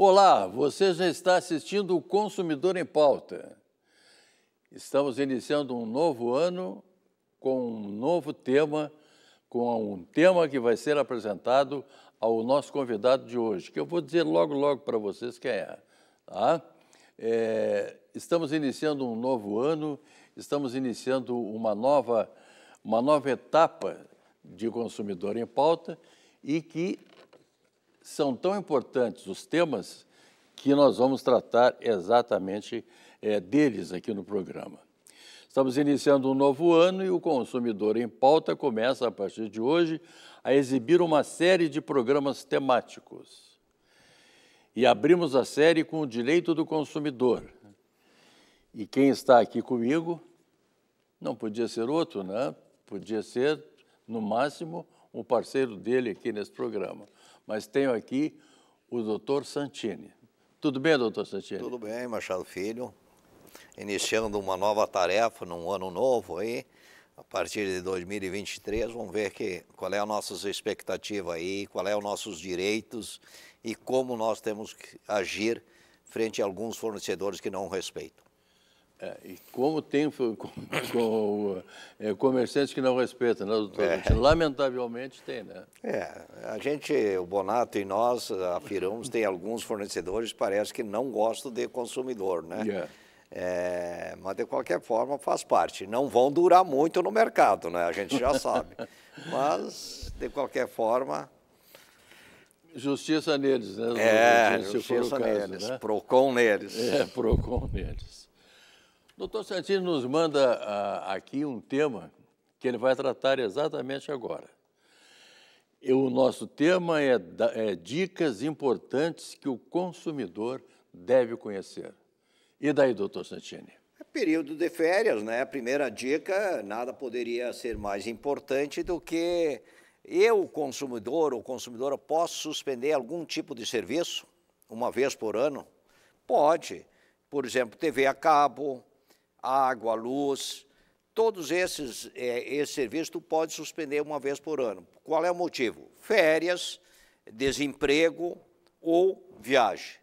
Olá, você já está assistindo o Consumidor em Pauta. Estamos iniciando um novo ano com um novo tema, com um tema que vai ser apresentado ao nosso convidado de hoje, que eu vou dizer logo, logo para vocês quem é. Tá? é. Estamos iniciando um novo ano, estamos iniciando uma nova, uma nova etapa de Consumidor em Pauta e que são tão importantes os temas que nós vamos tratar exatamente é, deles aqui no programa. Estamos iniciando um novo ano e o Consumidor em Pauta começa, a partir de hoje, a exibir uma série de programas temáticos. E abrimos a série com o direito do consumidor. E quem está aqui comigo não podia ser outro, né? Podia ser, no máximo, um parceiro dele aqui nesse programa mas tenho aqui o doutor Santini. Tudo bem, doutor Santini? Tudo bem, Machado Filho. Iniciando uma nova tarefa num ano novo aí, a partir de 2023, vamos ver que, qual é a nossa expectativa aí, qual é os nossos direitos e como nós temos que agir frente a alguns fornecedores que não respeitam. É, e como tem com, com é, comerciantes que não respeitam, né, doutor? É. Lamentavelmente tem, né? É, a gente, o Bonato e nós afirmamos, tem alguns fornecedores que parece que não gostam de consumidor, né? Yeah. É, mas de qualquer forma faz parte. Não vão durar muito no mercado, né? A gente já sabe. mas, de qualquer forma, Justiça neles, né? É, justiça neles, caso, né? PROCON neles. É, PROCON neles. Doutor Santini nos manda uh, aqui um tema que ele vai tratar exatamente agora. Eu, o nosso tema é, é dicas importantes que o consumidor deve conhecer. E daí, doutor Santini? É período de férias, né? A primeira dica, nada poderia ser mais importante do que eu, consumidor ou consumidora, posso suspender algum tipo de serviço uma vez por ano? Pode. Por exemplo, TV a cabo, água, luz, todos esses, é, esse tu pode suspender uma vez por ano. Qual é o motivo? Férias, desemprego ou viagem.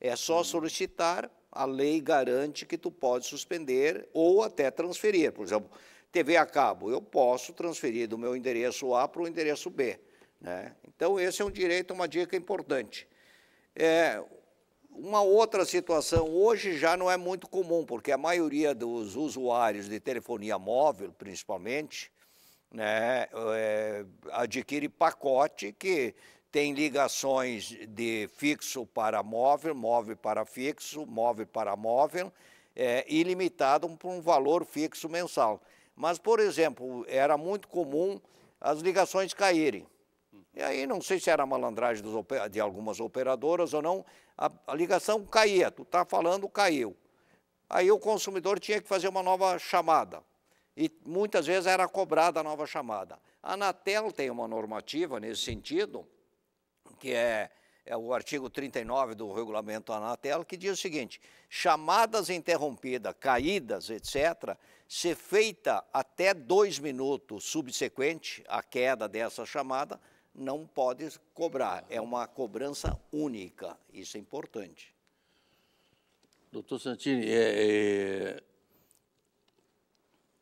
É só hum. solicitar, a lei garante que tu pode suspender ou até transferir. Por exemplo, TV a cabo, eu posso transferir do meu endereço A para o endereço B. Né? Então, esse é um direito, uma dica importante. É, uma outra situação hoje já não é muito comum, porque a maioria dos usuários de telefonia móvel, principalmente, né, é, adquire pacote que tem ligações de fixo para móvel, móvel para fixo, móvel para móvel, é, ilimitado por um valor fixo mensal. Mas, por exemplo, era muito comum as ligações caírem. E aí, não sei se era malandragem dos, de algumas operadoras ou não, a, a ligação caía, tu está falando, caiu. Aí o consumidor tinha que fazer uma nova chamada. E muitas vezes era cobrada a nova chamada. A Anatel tem uma normativa nesse sentido, que é, é o artigo 39 do regulamento Anatel, que diz o seguinte: chamadas interrompidas, caídas, etc., se feita até dois minutos subsequente à queda dessa chamada, não pode cobrar. É uma cobrança única. Isso é importante. Doutor Santini, é, é,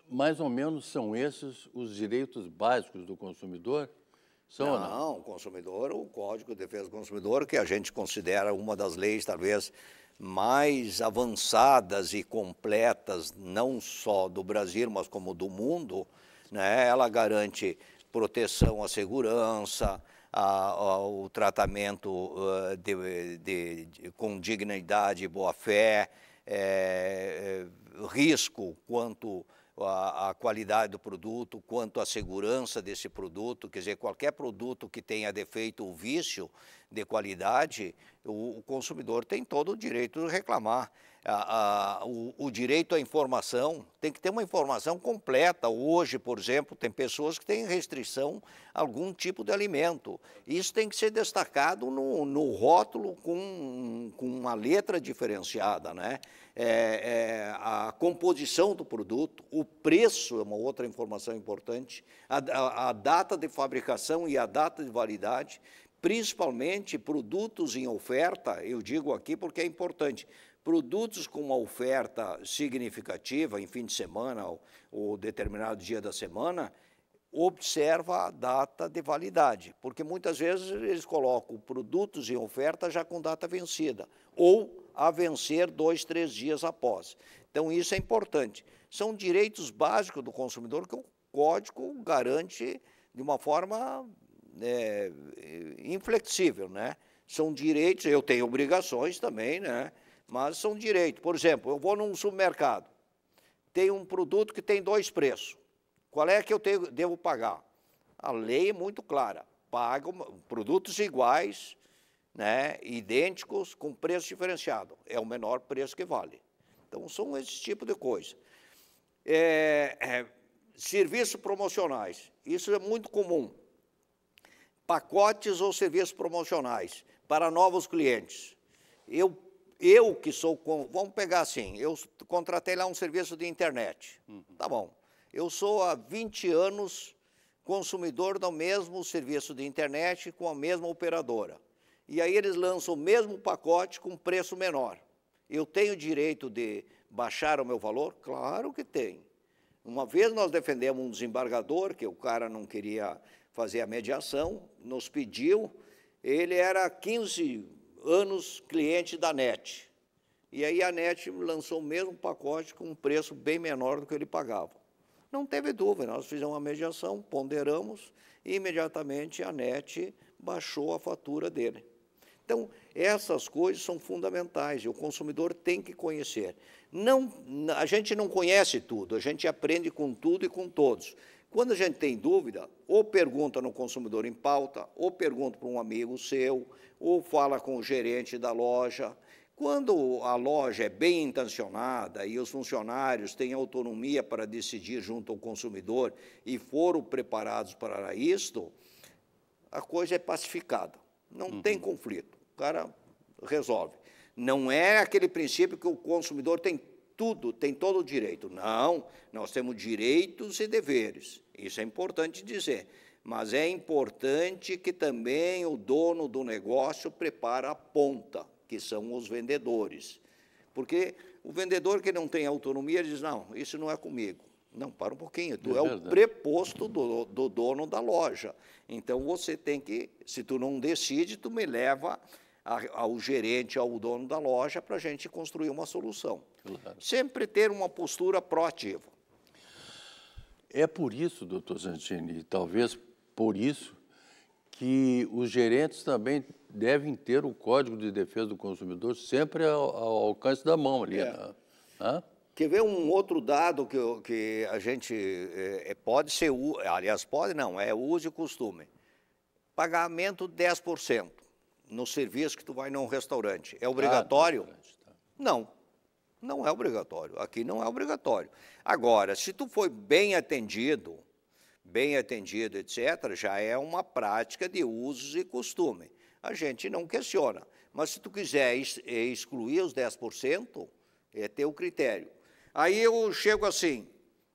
mais ou menos são esses os direitos básicos do consumidor? São não, não, o consumidor, o Código de Defesa do Consumidor, que a gente considera uma das leis talvez mais avançadas e completas, não só do Brasil, mas como do mundo, né? ela garante proteção à segurança, ao tratamento eh, de, de, de, com dignidade e boa-fé, é, eh, eh, risco quanto à, à qualidade do produto, quanto à segurança desse produto, quer dizer, qualquer produto que tenha defeito ou vício de qualidade, o, o consumidor tem todo o direito de reclamar a, a, o, o, direito à informação, tem que ter uma informação completa. Hoje, por exemplo, tem pessoas que têm restrição a algum tipo de alimento. Isso tem que ser destacado no, no rótulo com, com uma letra diferenciada, né? É, é, a composição do produto, o preço é uma outra informação importante, a, a, a data de fabricação e a data de validade, principalmente produtos em oferta, eu digo aqui porque é importante. Produtos com uma oferta significativa em fim de semana ou, ou determinado dia da semana, observa a data de validade, porque muitas vezes eles colocam produtos em oferta já com data vencida, ou a vencer dois, três dias após. Então, isso é importante. São direitos básicos do consumidor que o código garante de uma forma é, inflexível, né? São direitos, eu tenho obrigações também, né? mas são direito. Por exemplo, eu vou num supermercado, tem um produto que tem dois preços. Qual é que eu tenho, devo pagar? A lei é muito clara. Paga produtos iguais, né, idênticos, com preço diferenciado. É o menor preço que vale. Então, são esse tipo de coisa. É, é, serviços promocionais. Isso é muito comum. Pacotes ou serviços promocionais para novos clientes. Eu eu que sou. Vamos pegar assim: eu contratei lá um serviço de internet. Uhum. Tá bom. Eu sou há 20 anos consumidor do mesmo serviço de internet com a mesma operadora. E aí eles lançam o mesmo pacote com preço menor. Eu tenho direito de baixar o meu valor? Claro que tem. Uma vez nós defendemos um desembargador, que o cara não queria fazer a mediação, nos pediu, ele era 15 anos cliente da NET. E aí a NET lançou o mesmo pacote com um preço bem menor do que ele pagava. Não teve dúvida, nós fizemos uma mediação, ponderamos, e imediatamente a NET baixou a fatura dele. Então, essas coisas são fundamentais e o consumidor tem que conhecer. Não, a gente não conhece tudo, a gente aprende com tudo e com todos. Quando a gente tem dúvida, ou pergunta no consumidor em pauta, ou pergunta para um amigo seu, ou fala com o gerente da loja. Quando a loja é bem intencionada e os funcionários têm autonomia para decidir junto ao consumidor e foram preparados para isto, a coisa é pacificada. Não uhum. tem conflito. O cara resolve. Não é aquele princípio que o consumidor tem tudo, tem todo o direito. Não, nós temos direitos e deveres. Isso é importante dizer. Mas é importante que também o dono do negócio prepare a ponta, que são os vendedores. Porque o vendedor que não tem autonomia diz: não, isso não é comigo. Não, para um pouquinho, tu é, é o preposto do, do dono da loja. Então você tem que, se tu não decide, tu me leva ao gerente, ao dono da loja, para a gente construir uma solução. Claro. Sempre ter uma postura proativa. É por isso, doutor Santini, talvez por isso, que os gerentes também devem ter o Código de Defesa do Consumidor sempre ao, ao alcance da mão ali. É. Né? Quer ver um outro dado que, que a gente é, é pode ser, aliás, pode não, é uso e costume. Pagamento 10% no serviço que tu vai num restaurante. É ah, obrigatório? Ah, tá. Não. Não é obrigatório. Aqui não é obrigatório. Agora, se tu foi bem atendido, bem atendido, etc., já é uma prática de usos e costume. A gente não questiona. Mas se tu quiser eh, excluir os 10%, é teu critério. Aí eu chego assim,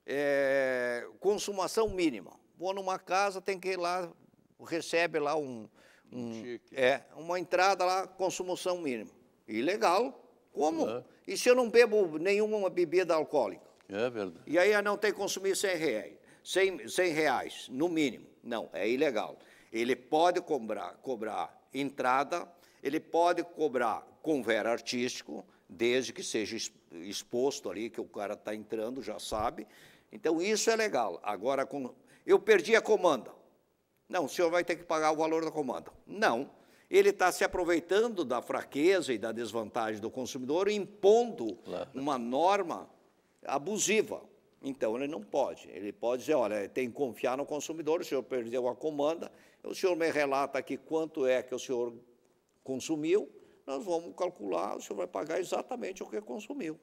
é, consumação mínima. Vou numa casa, tem que ir lá, recebe lá um, um, hum, é, uma entrada lá, consumoção mínima. Ilegal. Como? É. E se eu não bebo nenhuma bebida alcoólica? É verdade. E aí eu não tem que consumir 100 reais, 100, 100 reais, no mínimo. Não, é ilegal. Ele pode cobrar, cobrar entrada, ele pode cobrar convera artístico, desde que seja exposto ali, que o cara está entrando, já sabe. Então, isso é legal. Agora, eu perdi a comanda. Não, o senhor vai ter que pagar o valor da comanda. Não. Ele está se aproveitando da fraqueza e da desvantagem do consumidor, impondo claro. uma norma abusiva. Então, ele não pode. Ele pode dizer, olha, tem que confiar no consumidor, o senhor perdeu a comanda, o senhor me relata aqui quanto é que o senhor consumiu, nós vamos calcular, o senhor vai pagar exatamente o que consumiu.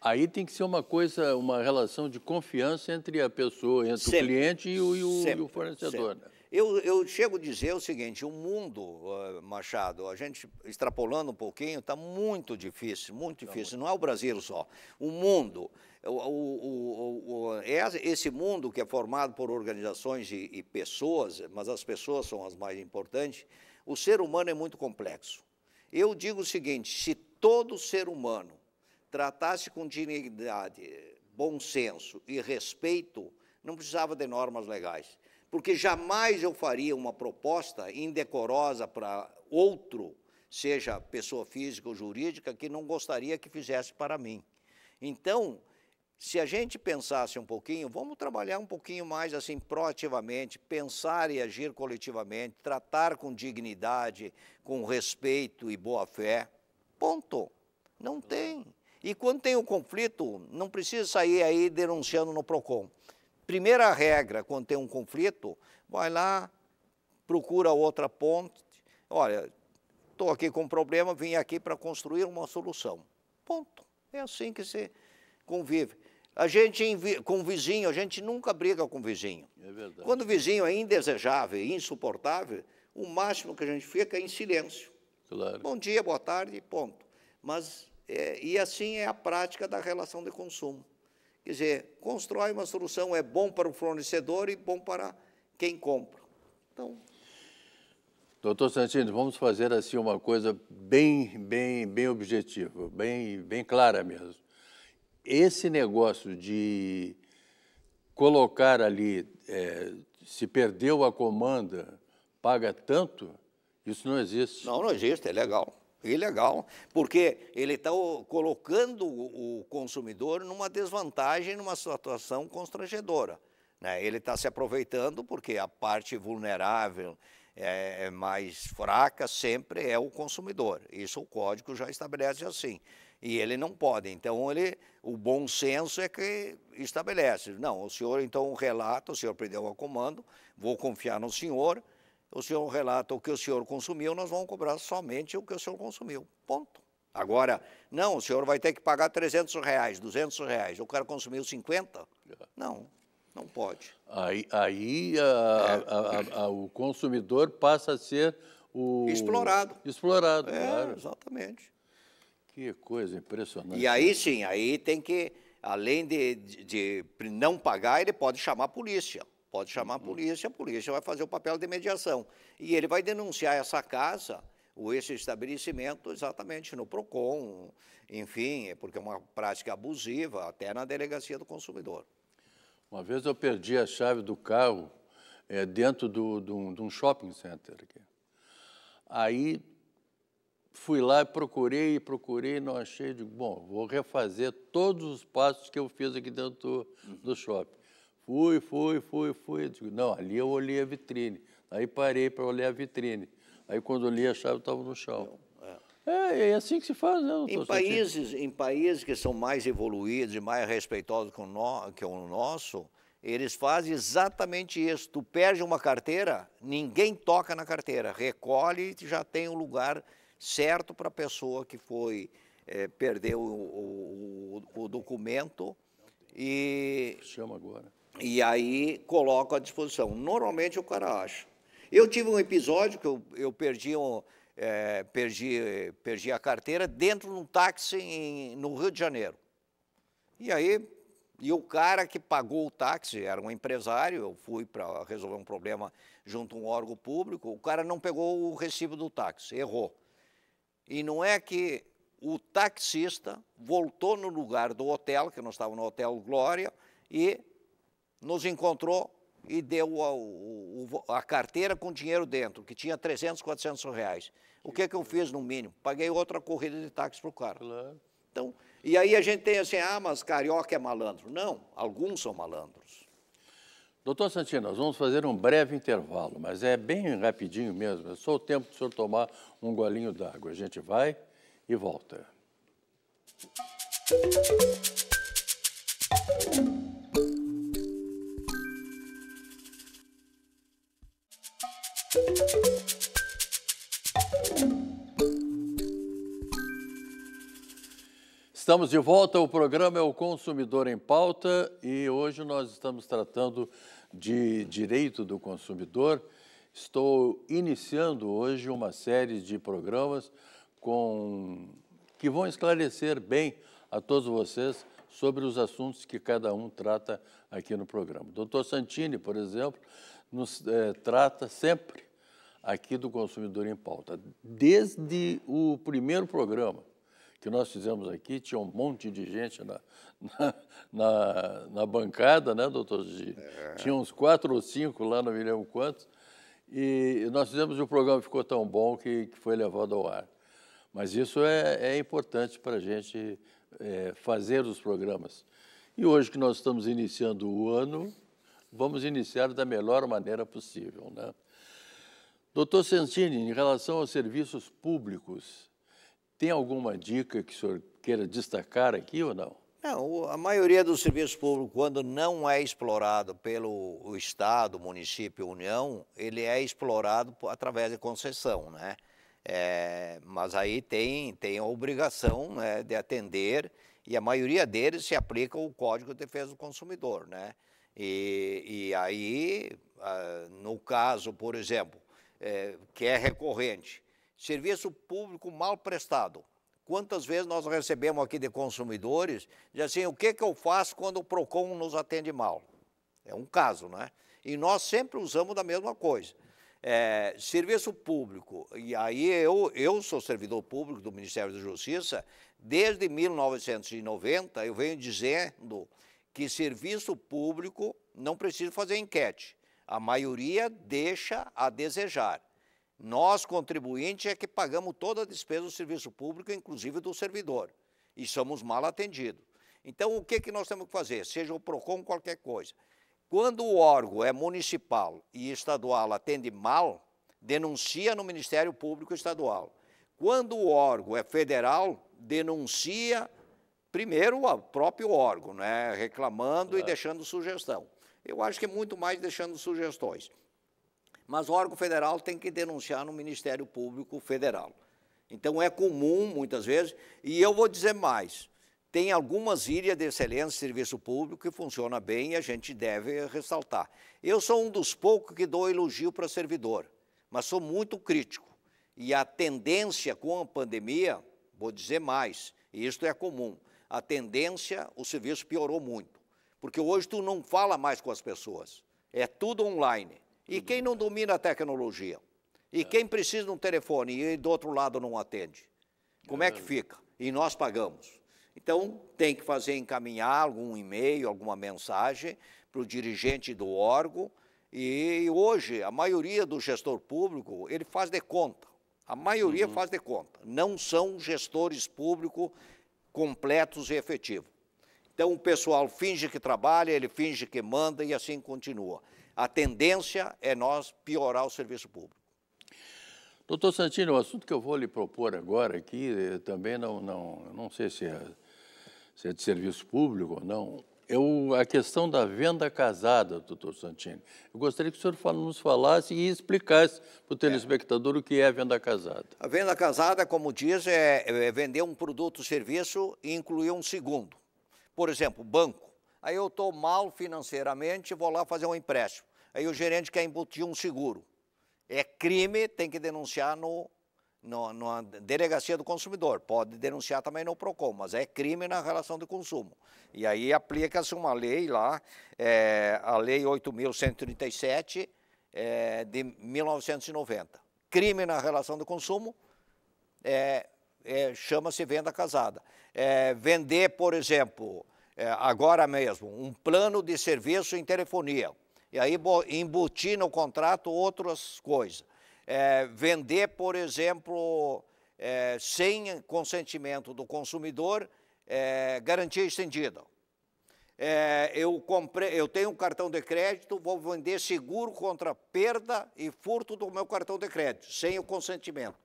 Aí tem que ser uma coisa, uma relação de confiança entre a pessoa, entre sempre. o cliente e o, e o, e o fornecedor. Sempre. Né? Eu, eu chego a dizer o seguinte: o mundo, Machado, a gente extrapolando um pouquinho, está muito difícil, muito tá difícil. Não é o Brasil só. O mundo. O, o, o, é esse mundo que é formado por organizações e, e pessoas, mas as pessoas são as mais importantes, o ser humano é muito complexo. Eu digo o seguinte: se todo ser humano tratasse com dignidade, bom senso e respeito, não precisava de normas legais porque jamais eu faria uma proposta indecorosa para outro, seja pessoa física ou jurídica, que não gostaria que fizesse para mim. Então, se a gente pensasse um pouquinho, vamos trabalhar um pouquinho mais assim proativamente, pensar e agir coletivamente, tratar com dignidade, com respeito e boa fé. Ponto. Não tem. E quando tem um conflito, não precisa sair aí denunciando no Procon. Primeira regra, quando tem um conflito, vai lá, procura outra ponte. Olha, estou aqui com um problema, vim aqui para construir uma solução. Ponto. É assim que se convive. A gente, com o vizinho, a gente nunca briga com o vizinho. É verdade. Quando o vizinho é indesejável insuportável, o máximo que a gente fica é em silêncio. Claro. Bom dia, boa tarde, ponto. Mas, é, e assim é a prática da relação de consumo. Quer dizer, constrói uma solução, é bom para o fornecedor e bom para quem compra. Então. Doutor Santini, vamos fazer assim uma coisa bem, bem, bem objetiva, bem, bem clara mesmo. Esse negócio de colocar ali, é, se perdeu a comanda, paga tanto, isso não existe. Não, não existe, é legal. Ilegal, é porque ele está colocando o consumidor numa desvantagem, numa situação constrangedora. Né? Ele está se aproveitando porque a parte vulnerável, é, é, mais fraca sempre é o consumidor. Isso o código já estabelece assim. E ele não pode. Então, ele, o bom senso é que estabelece. Não, o senhor então relata, o senhor perdeu o comando, vou confiar no senhor, o senhor relata o que o senhor consumiu, nós vamos cobrar somente o que o senhor consumiu. Ponto. Agora, não, o senhor vai ter que pagar 300 reais, 200 reais, o cara consumiu 50? Não, não pode. Aí, aí a, a, a, o consumidor passa a ser o... Explorado. Explorado, é, claro. exatamente. Que coisa impressionante. E aí né? sim, aí tem que, além de, de, de não pagar, ele pode chamar a polícia. Pode chamar a uhum. polícia, a polícia vai fazer o papel de mediação. E ele vai denunciar essa casa ou esse estabelecimento exatamente no PROCON, enfim, é porque é uma prática abusiva, até na delegacia do consumidor. Uma vez eu perdi a chave do carro é, dentro do, do, de um shopping center. Aqui. Aí fui lá, e procurei, procurei, não achei. Digo, bom, vou refazer todos os passos que eu fiz aqui dentro do, uhum. do shopping. Fui, fui, fui, fui. digo, não, ali eu olhei a vitrine. Aí parei para olhar a vitrine. Aí quando olhei a chave, estava no chão. É, é, é assim que se faz, né? Em países, em países que são mais evoluídos e mais respeitosos que o, no, que o nosso, eles fazem exatamente isso. Tu perde uma carteira, ninguém toca na carteira. Recolhe e já tem o um lugar certo para a pessoa que foi é, perdeu o, o, o documento. E... Chama agora e aí coloco à disposição. Normalmente o cara acha. Eu tive um episódio que eu, eu perdi, um, é, perdi, perdi a carteira dentro de um táxi em, no Rio de Janeiro. E aí, e o cara que pagou o táxi era um empresário, eu fui para resolver um problema junto a um órgão público, o cara não pegou o recibo do táxi, errou. E não é que o taxista voltou no lugar do hotel, que nós estávamos no Hotel Glória, e nos encontrou e deu a, a carteira com dinheiro dentro, que tinha 300, 400 reais. O que, é que eu fiz no mínimo? Paguei outra corrida de táxi para o cara. Então, e aí a gente tem assim, ah, mas carioca é malandro. Não, alguns são malandros. Doutor Santino, nós vamos fazer um breve intervalo, mas é bem rapidinho mesmo. É só o tempo do senhor tomar um golinho d'água. A gente vai e volta. Música Estamos de volta, o programa é o Consumidor em Pauta e hoje nós estamos tratando de direito do consumidor. Estou iniciando hoje uma série de programas com que vão esclarecer bem a todos vocês sobre os assuntos que cada um trata aqui no programa. Dr. doutor Santini, por exemplo, nos é, trata sempre aqui do Consumidor em Pauta. Desde o primeiro programa que nós fizemos aqui, tinha um monte de gente na, na, na, na bancada, né, doutor É. Tinha uns quatro ou cinco lá, não me lembro quantos. E nós fizemos o programa ficou tão bom que, que foi levado ao ar. Mas isso é, é importante para a gente é, fazer os programas. E hoje que nós estamos iniciando o ano, vamos iniciar da melhor maneira possível. Né? Doutor Santini, em relação aos serviços públicos, tem alguma dica que o senhor queira destacar aqui ou não? Não, a maioria dos serviços públicos, quando não é explorado pelo Estado, município, União, ele é explorado através de concessão, né? É, mas aí tem, tem a obrigação né, de atender e a maioria deles se aplica o Código de Defesa do Consumidor, né? E, e aí, ah, no caso, por exemplo, é, que é recorrente, serviço público mal prestado. Quantas vezes nós recebemos aqui de consumidores, de assim, o que, que eu faço quando o PROCON nos atende mal? É um caso, não é E nós sempre usamos da mesma coisa. É, serviço público, e aí eu, eu sou servidor público do Ministério da Justiça, desde 1990 eu venho dizendo que serviço público não precisa fazer enquete. A maioria deixa a desejar. Nós, contribuintes, é que pagamos toda a despesa do serviço público, inclusive do servidor, e somos mal atendidos. Então, o que, que nós temos que fazer? Seja o PROCON, qualquer coisa. Quando o órgão é municipal e estadual atende mal, denuncia no Ministério Público Estadual. Quando o órgão é federal, denuncia Primeiro, o próprio órgão, né, reclamando e é. deixando sugestão. Eu acho que é muito mais deixando sugestões. Mas o órgão federal tem que denunciar no Ministério Público Federal. Então, é comum, muitas vezes, e eu vou dizer mais, tem algumas ilhas de excelência de serviço público que funciona bem e a gente deve ressaltar. Eu sou um dos poucos que dou elogio para servidor, mas sou muito crítico. E a tendência com a pandemia, vou dizer mais, e isto é comum, a tendência, o serviço piorou muito. Porque hoje tu não fala mais com as pessoas. É tudo online. E tudo quem não domina a tecnologia? E é. quem precisa de um telefone e do outro lado não atende? Como é, é que fica? E nós pagamos. Então, tem que fazer encaminhar algum e-mail, alguma mensagem para o dirigente do órgão. E hoje, a maioria do gestor público, ele faz de conta. A maioria uhum. faz de conta. Não são gestores públicos completos e efetivos. Então o pessoal finge que trabalha, ele finge que manda e assim continua. A tendência é nós piorar o serviço público. Doutor Santino, o assunto que eu vou lhe propor agora aqui eh, também não, não, não sei se é, se é de serviço público ou não, eu, a questão da venda casada, doutor Santini, eu gostaria que o senhor nos falasse e explicasse para o telespectador é. o que é a venda casada. A venda casada, como diz, é, é vender um produto ou serviço e incluir um segundo. Por exemplo, banco. Aí eu estou mal financeiramente, vou lá fazer um empréstimo. Aí o gerente quer embutir um seguro. É crime, tem que denunciar no no, na delegacia do consumidor, pode denunciar também no PROCON, mas é crime na relação de consumo. E aí aplica-se uma lei lá, é, a Lei 8.137 é, de 1990. Crime na relação de consumo é, é chama-se venda casada. É, vender, por exemplo, é, agora mesmo, um plano de serviço em telefonia, e aí embutir no contrato outras coisas é, vender, por exemplo, é, sem consentimento do consumidor, é, garantia estendida. É, eu, comprei, eu tenho um cartão de crédito, vou vender seguro contra perda e furto do meu cartão de crédito, sem o consentimento.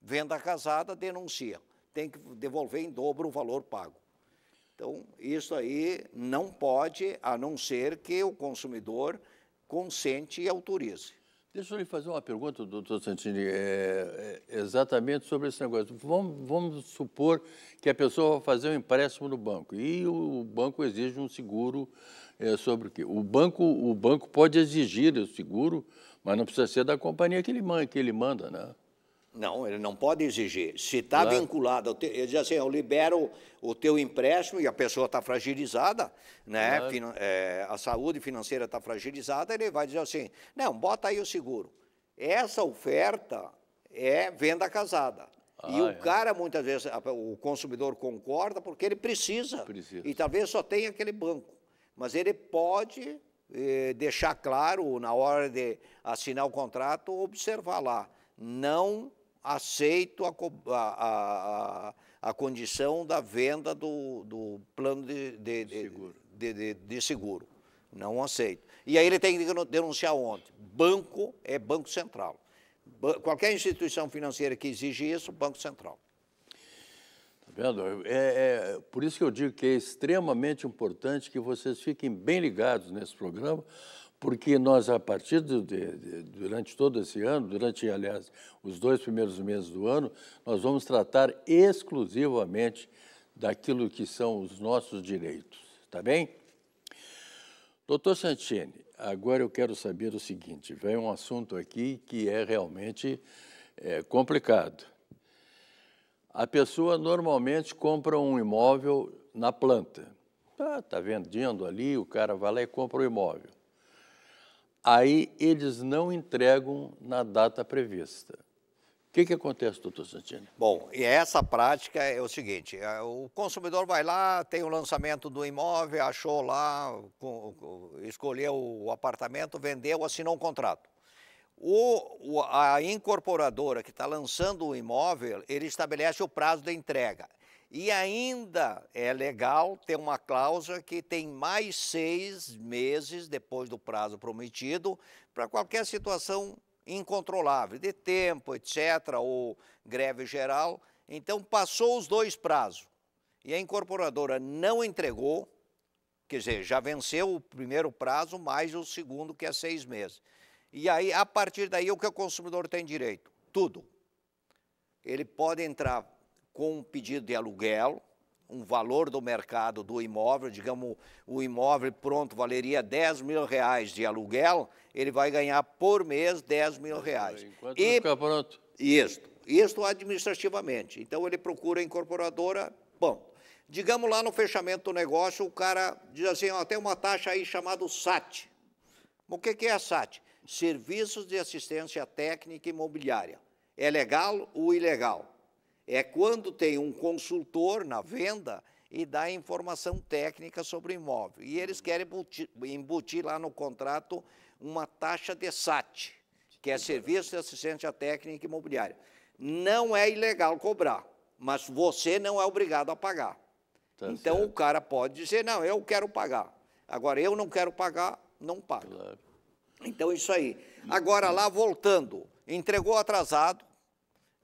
Venda casada, denuncia. Tem que devolver em dobro o valor pago. Então, isso aí não pode, a não ser que o consumidor consente e autorize. Deixa eu lhe fazer uma pergunta, doutor Santini, é, é, exatamente sobre esse negócio. Vamos, vamos, supor que a pessoa vai fazer um empréstimo no banco e o, o banco exige um seguro é, sobre o quê? O banco, o banco pode exigir o seguro, mas não precisa ser da companhia que ele, que ele manda, né? Não, ele não pode exigir. Se está claro. vinculado, ele diz assim, eu libero o teu empréstimo e a pessoa está fragilizada, né? Claro. É, a saúde financeira está fragilizada, ele vai dizer assim, não, bota aí o seguro. Essa oferta é venda casada. Ah, e o é. cara, muitas vezes, o consumidor concorda porque ele precisa. precisa. E talvez só tenha aquele banco. Mas ele pode eh, deixar claro, na hora de assinar o contrato, observar lá. Não aceito a, a, a, a condição da venda do, do plano de, de, de seguro. De, de, seguro. Não aceito. E aí ele tem que denunciar onde? Banco é Banco Central. Qualquer instituição financeira que exige isso, Banco Central. Tá vendo? É, é, por isso que eu digo que é extremamente importante que vocês fiquem bem ligados nesse programa, porque nós, a partir de, de, durante todo esse ano, durante, aliás, os dois primeiros meses do ano, nós vamos tratar exclusivamente daquilo que são os nossos direitos, tá bem? Doutor Santini, agora eu quero saber o seguinte, vem um assunto aqui que é realmente é, complicado. A pessoa normalmente compra um imóvel na planta. Está ah, tá vendendo ali, o cara vai lá e compra o imóvel aí eles não entregam na data prevista. O que, que acontece, doutor Santini? Bom, e essa prática é o seguinte: é, o consumidor vai lá, tem o lançamento do imóvel, achou lá, escolheu o apartamento, vendeu, assinou um contrato. O, a incorporadora que está lançando o imóvel, ele estabelece o prazo da entrega. E ainda é legal ter uma cláusula que tem mais seis meses depois do prazo prometido para qualquer situação incontrolável, de tempo, etc., ou greve geral. Então, passou os dois prazos e a incorporadora não entregou, quer dizer, já venceu o primeiro prazo, mais o segundo, que é seis meses. E aí, a partir daí, o que o consumidor tem direito? Tudo. Ele pode entrar com um pedido de aluguel, um valor do mercado do imóvel, digamos, o imóvel pronto valeria 10 mil reais de aluguel, ele vai ganhar por mês 10 mil reais. Enquanto e, fica pronto. Isto, isto administrativamente. Então, ele procura a incorporadora, bom, digamos lá no fechamento do negócio, o cara diz assim, ó, tem uma taxa aí chamada SAT. O que, que é a SAT? Serviços de Assistência Técnica Imobiliária. É legal ou ilegal? É quando tem um consultor na venda e dá informação técnica sobre o imóvel. E eles querem embutir, lá no contrato uma taxa de SAT, que é Serviço de Assistência Técnica Imobiliária. Não é ilegal cobrar, mas você não é obrigado a pagar. Tá então certo. o cara pode dizer, não, eu quero pagar. Agora, eu não quero pagar, não paga. Claro. Então, isso aí. Agora, lá voltando, entregou atrasado,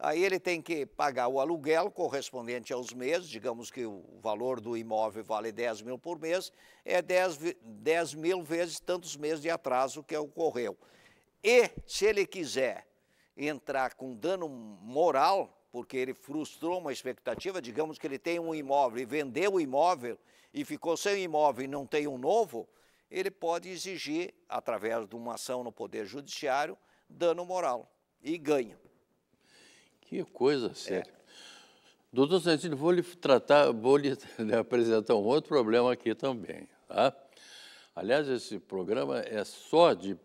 Aí ele tem que pagar o aluguel correspondente aos meses, digamos que o valor do imóvel vale 10 mil por mês, é 10, 10 mil vezes tantos meses de atraso que ocorreu. E se ele quiser entrar com dano moral, porque ele frustrou uma expectativa, digamos que ele tem um imóvel e vendeu o imóvel e ficou sem imóvel e não tem um novo, ele pode exigir, através de uma ação no Poder Judiciário, dano moral e ganho. Que coisa séria. É. Doutor Santino, vou lhe tratar, vou lhe apresentar um outro problema aqui também. Tá? Aliás, esse programa é só de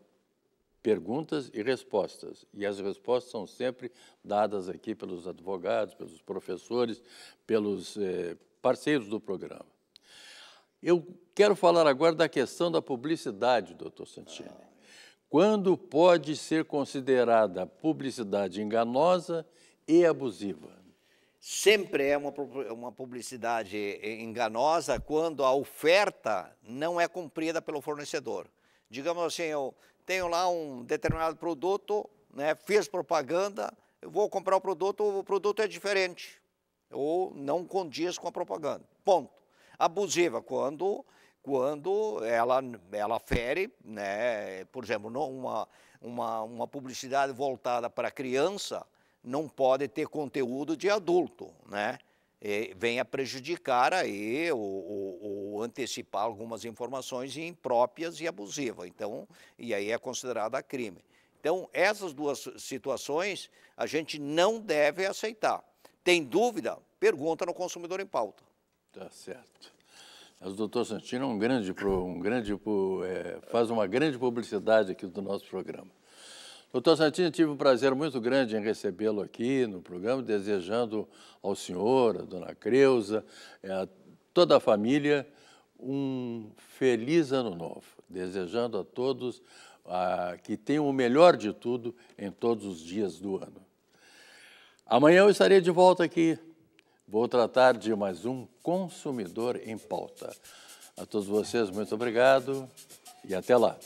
perguntas e respostas. E as respostas são sempre dadas aqui pelos advogados, pelos professores, pelos eh, parceiros do programa. Eu quero falar agora da questão da publicidade, doutor Santini. Ah. Quando pode ser considerada publicidade enganosa e abusiva. Sempre é uma, uma publicidade eh, enganosa quando a oferta não é cumprida pelo fornecedor. Digamos assim, eu tenho lá um determinado produto, né, fiz propaganda, eu vou comprar o produto, o produto é diferente ou não condiz com a propaganda. Ponto. Abusiva quando quando ela ela fere, né, por exemplo, uma uma, uma publicidade voltada para a criança, não pode ter conteúdo de adulto, né? E é, vem a prejudicar aí ou, antecipar algumas informações impróprias e abusivas. Então, e aí é considerada crime. Então, essas duas situações a gente não deve aceitar. Tem dúvida? Pergunta no Consumidor em Pauta. Tá certo. Mas o doutor Santino é um grande, um grande é, faz uma grande publicidade aqui do nosso programa. Doutor Santini, tive um prazer muito grande em recebê-lo aqui no programa, desejando ao senhor, à dona Creuza, eh, a toda a família, um feliz ano novo. Desejando a todos a, que tenham o melhor de tudo em todos os dias do ano. Amanhã eu estarei de volta aqui. Vou tratar de mais um Consumidor em Pauta. A todos vocês, muito obrigado e até lá.